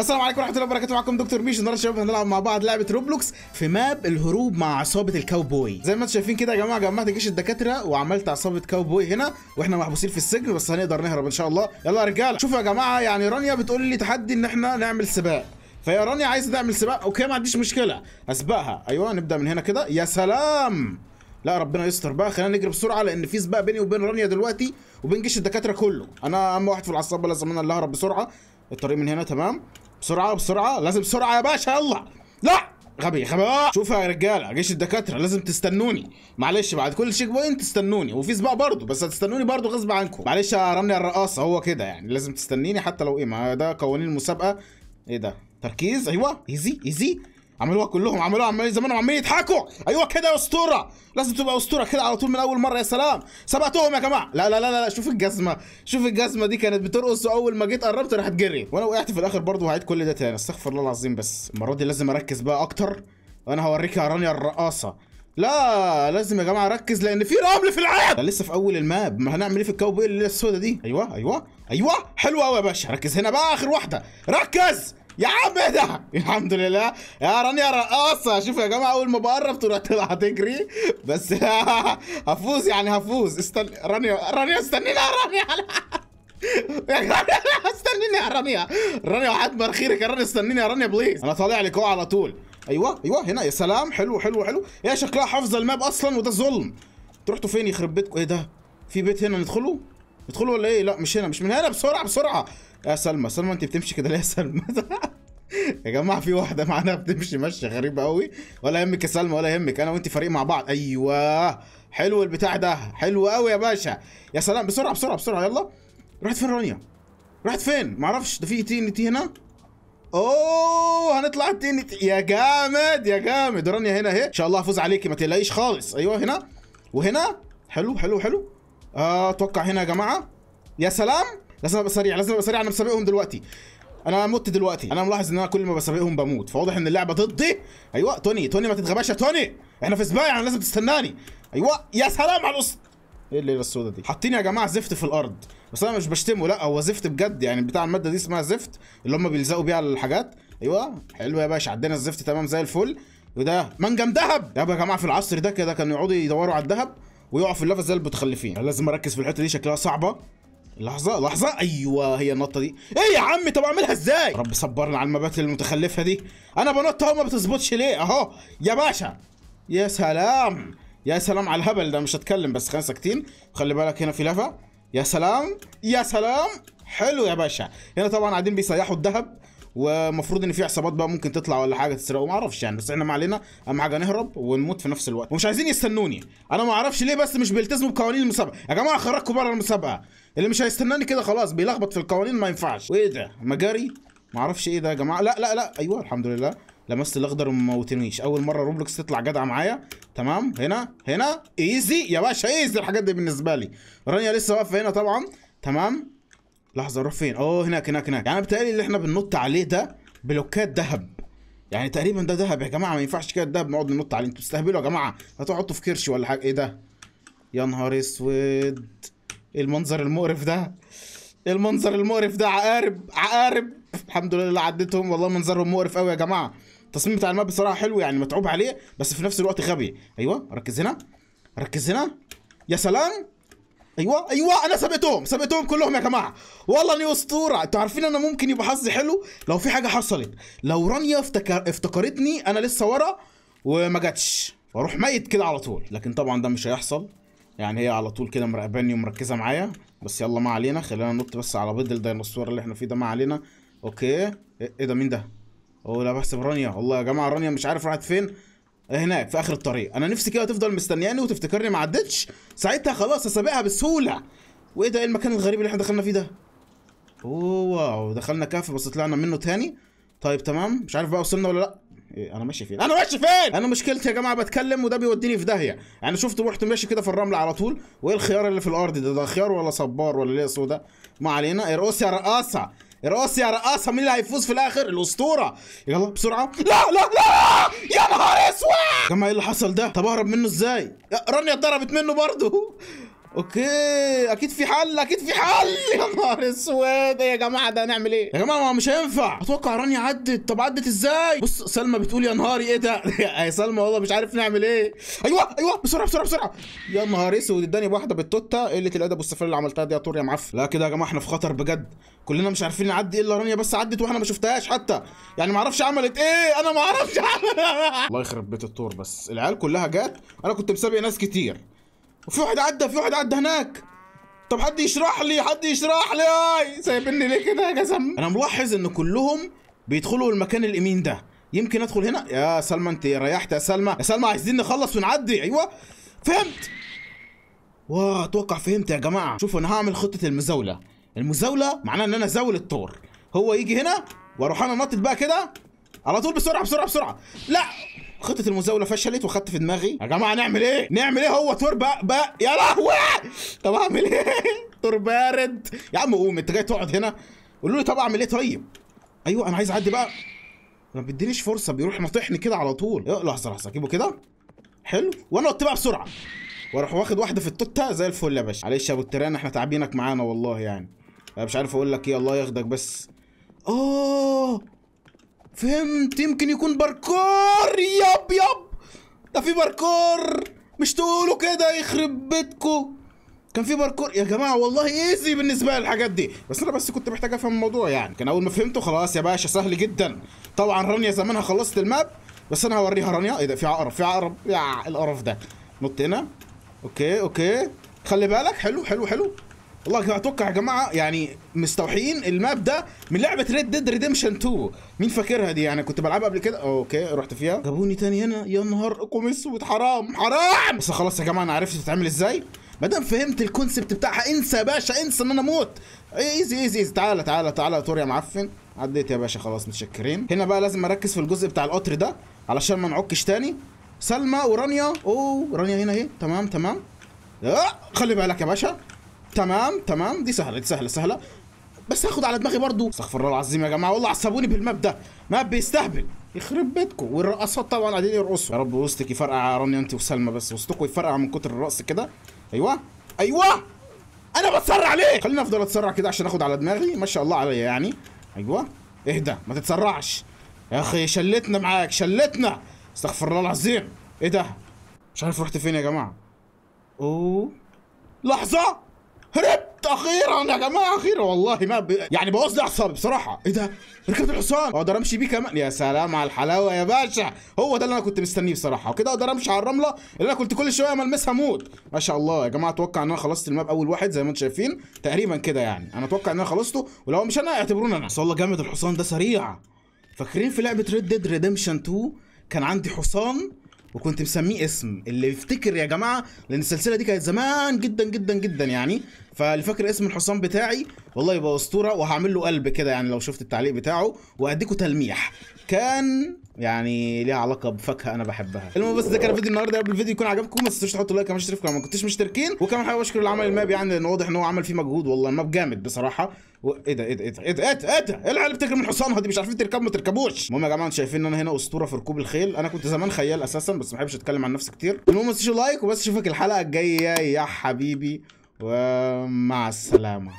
السلام عليكم ورحمه الله وبركاته معكم دكتور ميش النهارده شباب هنلعب مع بعض لعبه روبلوكس في ماب الهروب مع عصابه الكاوبوي زي ما انتم شايفين كده يا جماعه جمعت جيش الدكاتره وعملت عصابه كاوبوي هنا واحنا محبوسين في السجن بس هنقدر نهرب ان شاء الله يلا يا رجاله شوفوا يا جماعه يعني رانيا بتقول لي تحدي ان احنا نعمل سباق فيا رانيا عايزه تعمل سباق اوكي ما عنديش مشكله اسبقها ايوه نبدا من هنا كده يا سلام لا ربنا يستر بقى خلينا نجري بسرعه لان في سباق بيني وبين رانيا دلوقتي وبين جيش الدكاتره كله انا اهم واحد في العصابه لازم انا اللي اهرب بسرعه الطريق من هنا تمام بسرعه بسرعه لازم بسرعه يا باشا يلا لا غبي غبي آه، شوف يا رجاله جيش الدكاتره لازم تستنوني معلش بعد كل شيك بوينت تستنوني وفي سباق برضه بس هتستنوني برضه غصب عنكم معلش يا رمني الرقاصه هو كده يعني لازم تستنيني حتى لو ايه ما ده قوانين المسابقه ايه ده تركيز ايوه ايزي ايزي عملوها كلهم عملوها عمالين زمانهم عمالين يضحكوا ايوه كده يا اسطوره لازم تبقى اسطوره كده على طول من اول مره يا سلام سبقتهم يا جماعه لا لا لا لا شوف الجزمه شوف الجزمه دي كانت بترقص واول ما جيت قربت راحت جري وانا وقعت في الاخر برضه وهعيد كل ده تاني استغفر الله العظيم بس المره دي لازم اركز بقى اكتر وانا هوريك رانيا الرقاصه لا لازم يا جماعه اركز لان في رمل في العاب لسه في اول الماب ما هنعمل ايه في الكاوبوي اللي دي ايوه ايوه ايوه حلوه قوي يا باشا ركز هنا بقى اخر واحده ركز يا عم ايه ده الحمد لله يا رانيا رقاصه شوف يا جماعه اول ما بقرب تروح تطلع تجري بس هفوز يعني هفوز استنى رانيا رانيا استنيني يا رانيا استنيني يا رانيا رانيا حد خيرك يا رانيا استنيني يا رانيا بليز انا طالع لك اهو على طول ايوه ايوه هنا يا سلام حلو حلو حلو هي شكلها حافظه الماب اصلا وده ظلم انتوا رحتوا فين يخرب بيتكم ايه ده في بيت هنا ندخله ادخلوا ولا ايه لا مش هنا مش من هنا بسرعه بسرعه يا سلمى سلمى انت بتمشي كده ليه يا سلمى يا جماعه في واحده معانا بتمشي ماشيه غريبه قوي ولا يهمك يا سلمى ولا يهمك انا وانت فريق مع بعض ايوه حلو البتاع ده حلو قوي يا باشا يا سلام بسرعه بسرعه بسرعه يلا راحت فين رانيا راحت فين معرفش ده في تي ان تي هنا اوه هنطلع ان تي يا جامد يا جامد رانيا هنا اهي ان شاء الله هفوز عليكي ما تقلقيش خالص ايوه هنا وهنا حلو حلو حلو اه اتوقع هنا يا جماعه يا سلام لازم ابقى سريع لازم ابقى سريع انا بسابقهم دلوقتي انا مت دلوقتي انا ملاحظ ان انا كل ما بسابقهم بموت فواضح ان اللعبه ضدي ايوه توني توني ما تتغباش يا توني احنا في سبايع يعني لازم تستناني ايوه يا سلام على الاسطى ايه الليله السوداء دي حاطين يا جماعه زفت في الارض بس انا مش بشتمه لا هو زفت بجد يعني بتاع الماده دي اسمها زفت اللي هم بيلزقوا بيها الحاجات ايوه حلو يا باشا عدينا الزفت تمام زي الفل وده منجم ذهب يا جماعه في العصر ده كده كانوا يقعدوا يدوروا على الذهب ويقع في اللفه زي المتخلفين لازم اركز في الحته دي شكلها صعبه لحظة لحظة ايوه هي النطة دي ايه يا عمي طب اعملها ازاي رب صبرنا على المبات المتخلفة دي انا بنط اهو ما بتظبطش ليه اهو يا باشا يا سلام يا سلام على الهبل ده مش هتكلم بس خلينا ساكتين خلي بالك هنا في لفة يا سلام يا سلام حلو يا باشا هنا طبعا قاعدين بيسيحوا الذهب ومفروض ان في عصابات بقى ممكن تطلع ولا حاجه تسرقه ما اعرفش يعني بس احنا ما علينا اهم حاجه نهرب ونموت في نفس الوقت ومش عايزين يستنوني انا ما اعرفش ليه بس مش بيلتزموا بقوانين المسابقه يا جماعه خرجكم بره المسابقه اللي مش هيستناني كده خلاص بيلخبط في القوانين ما ينفعش وايه ده مجاري ما اعرفش ايه ده يا جماعه لا لا لا ايوه الحمد لله لمست الاخضر وما موتنيش اول مره روبلوكس تطلع جدعه معايا تمام هنا هنا ايزي يا باشا ايزي الحاجات دي بالنسبه لي رانيا لسه واقفه هنا طبعا تمام لحظه روح فين اوه هناك هناك هناك يعني بتقالي اللي احنا بننط عليه ده بلوكات ذهب يعني تقريبا ده ذهب يا جماعه ما ينفعش كده الذهب نقعد ننط عليه انتوا بتستهبلوا يا جماعه هتقعدوا في كرش ولا حاجه ايه ده يا نهار اسود إيه المنظر المقرف ده إيه المنظر المقرف ده عقارب عقارب الحمد لله اللي عديتهم والله منظرهم مقرف قوي يا جماعه التصميم بتاع الماب بصراحه حلو يعني متعوب عليه بس في نفس الوقت غبي ايوه ركز هنا ركز هنا يا سلام ايوه ايوه انا سبقتهم سبقتهم كلهم يا جماعه والله اني اسطوره انتوا عارفين انا ممكن يبقى حظي حلو لو في حاجه حصلت لو رانيا افتكر... افتكرتني انا لسه ورا وما جاتش واروح ميت كده على طول لكن طبعا ده مش هيحصل يعني هي على طول كده مراقباني ومركزه معايا بس يلا ما علينا خلينا ننط بس على بيض الديناصور اللي احنا فيه ده ما علينا اوكي ايه, إيه ده مين ده هو لا بحسب رانيا والله يا جماعه رانيا مش عارف راحت فين هناك في اخر الطريق انا نفسي كده تفضل مستنياني وتفتكرني ما عدتش ساعتها خلاص هسابقها بسهوله وايه ده ايه المكان الغريب اللي احنا دخلنا فيه ده اوه واو دخلنا كهف بس طلعنا منه تاني طيب تمام مش عارف بقى وصلنا ولا لا إيه انا ماشي فين انا ماشي فين انا مشكلتي يا جماعه بتكلم وده بيوديني في داهيه يعني شفت رحت ماشي كده في الرمل على طول وايه الخيار اللي في الارض ده ده خيار ولا صبار ولا ليه سودا ما علينا ارقص يا رقاصه ارقص يا رقاصه مين اللي هيفوز في الاخر الاسطوره يلا بسرعه لا لا لا يا نهار جماعه ايه اللي حصل ده طب اهرب منه ازاي رانيا اتضربت منه برضه اوكي اكيد في حل اكيد في حل يا نهار اسود يا جماعه ده هنعمل ايه يا جماعه ما مش هينفع اتوقع رانيا عدت طب عدت ازاي بص سلمى بتقول يا نهاري ايه ده يا سلمى والله مش عارف نعمل ايه ايوه ايوه بسرعه بسرعه بسرعه يا نهار اسود اداني واحده بالتوته قله الادب والسفر اللي عملتها دي يا طور يا معفن لا كده يا جماعه احنا في خطر بجد كلنا مش عارفين نعدي الا رانيا بس عدت واحنا ما شفتهاش حتى يعني ما اعرفش عملت ايه انا ما اعرفش إيه. الله يخرب بيت الطور بس العيال كلها جت انا كنت مسابق ناس كتير وفي واحد عدى في واحد عدى هناك طب حد يشرح لي حد يشرح لي اي سايبني ليه كده يا جزم انا ملاحظ ان كلهم بيدخلوا المكان اليمين ده يمكن ادخل هنا يا سلمى انت ريحت يا سلمى يا سلمى عايزين نخلص ونعدي ايوه فهمت واه اتوقع فهمت يا جماعه شوفوا انا هعمل خطه المزاوله المزاوله معناها ان انا ازاول الطور هو يجي هنا واروح انا نطت بقى كده على طول بسرعه بسرعه بسرعه لا خطه المزاوله فشلت وخدت في دماغي يا جماعه نعمل ايه نعمل ايه هو تور بقى بقى يا لهوي طب اعمل ايه تور بارد يا عم قوم انت جاي تقعد هنا قولوا لي طب اعمل ايه طيب ايوه انا عايز اعدي بقى ما بيدينيش فرصه بيروح ناطحني كده على طول لحظه لحظه اجيبه كده حلو وانا قلت بقى بسرعه واروح واخد واحده في التوته زي الفل يا باشا معلش يا ابو التران احنا تعبينك معانا والله يعني انا مش عارف اقول لك ايه الله ياخدك بس اه فهمت يمكن يكون باركور ياب ياب ده في باركور مش تقولوا كده يخرب بيتكم كان في باركور يا جماعه والله ايزي بالنسبه لي الحاجات دي بس انا بس كنت محتاج افهم الموضوع يعني كان اول ما فهمته خلاص يا باشا سهل جدا طبعا رانيا زمانها خلصت الماب بس انا هوريها رانيا ايه ده في عقرب في عقرب يا القرف ده نط هنا اوكي اوكي خلي بالك حلو حلو حلو والله اتوقع يا جماعه يعني مستوحين الماب ده من لعبه ريد ديد ريديمشن 2 مين فاكرها دي يعني كنت بلعبها قبل كده اوكي رحت فيها جابوني تاني هنا يا نهار اقوم اسود حرام حرام بس خلاص يا جماعه انا عرفت تتعمل ازاي ما دام فهمت الكونسبت بتاعها انسى يا باشا انسى ان انا اموت إيه، ايزي ايزي ايزي تعالى تعالى تعالى تور يا معفن عديت يا باشا خلاص متشكرين هنا بقى لازم اركز في الجزء بتاع القطر ده علشان ما نعكش تاني سلمى ورانيا اوه رانيا هنا اهي تمام تمام آه، خلي بالك يا باشا تمام تمام دي سهله دي سهله سهله بس هاخد على دماغي برضو استغفر الله العظيم يا جماعه والله عصبوني بالماب ده ماب بيستهبل يخرب بيتكم والرقصات طبعا قاعدين يرقصوا يا رب وسطك يفرقع رانيا انت وسلمى بس وسطكم يفرقع من كتر الرقص كده ايوه ايوه انا بتسرع ليه خليني افضل اتسرع كده عشان اخد على دماغي ما شاء الله عليا يعني ايوه اهدى ما تتسرعش يا اخي شلتنا معاك شلتنا استغفر الله العظيم ايه ده مش عارف رحت فين يا جماعه اوه لحظه هربت اخيرا يا جماعه اخيرا والله ما ب... يعني بوظ لي اعصابي بصراحه ايه ده ركبت الحصان اقدر امشي بيه كمان يا سلام على الحلاوه يا باشا هو ده اللي انا كنت مستنيه بصراحه وكده اقدر امشي على الرمله اللي انا كنت كل شويه ملمسها موت ما شاء الله يا جماعه اتوقع ان انا خلصت الماب اول واحد زي ما انتم شايفين تقريبا كده يعني انا اتوقع ان انا خلصته ولو مش انا اعتبروني انا والله جامد الحصان ده سريع فاكرين في لعبه ريد ديد ريدمشن 2 كان عندي حصان وكنت مسميه اسم اللي يفتكر يا جماعه لان السلسله دي كانت زمان جدا جدا جدا يعني فاللي فاكر اسم الحصان بتاعي والله يبقى اسطوره وهعمل له قلب كده يعني لو شفت التعليق بتاعه وهديكوا تلميح كان يعني ليها علاقه بفاكهه انا بحبها المهم بس ده كان فيديو النهارده قبل الفيديو يكون عجبكم ما تنسوش تحطوا لايك كمان تشتركوا لو ما كنتوش مشتركين وكمان حابب اشكر اللي عمل الماب يعني لان واضح ان هو عمل فيه مجهود والله الماب جامد بصراحه و... ايه ده ايه ده ايه ده ايه ده ايه ده ايه, إيه العيال اللي بتجري من حصانها دي مش عارفين تركب ما تركبوش المهم يا جماعه انتوا شايفين ان انا هنا اسطوره في ركوب الخيل انا كنت زمان خيال اساسا بس ما بحبش اتكلم عن نفسي كتير المهم ما تنسوش لايك وبس اشوفك الحلقه الجايه يا حبيبي ومع السلامه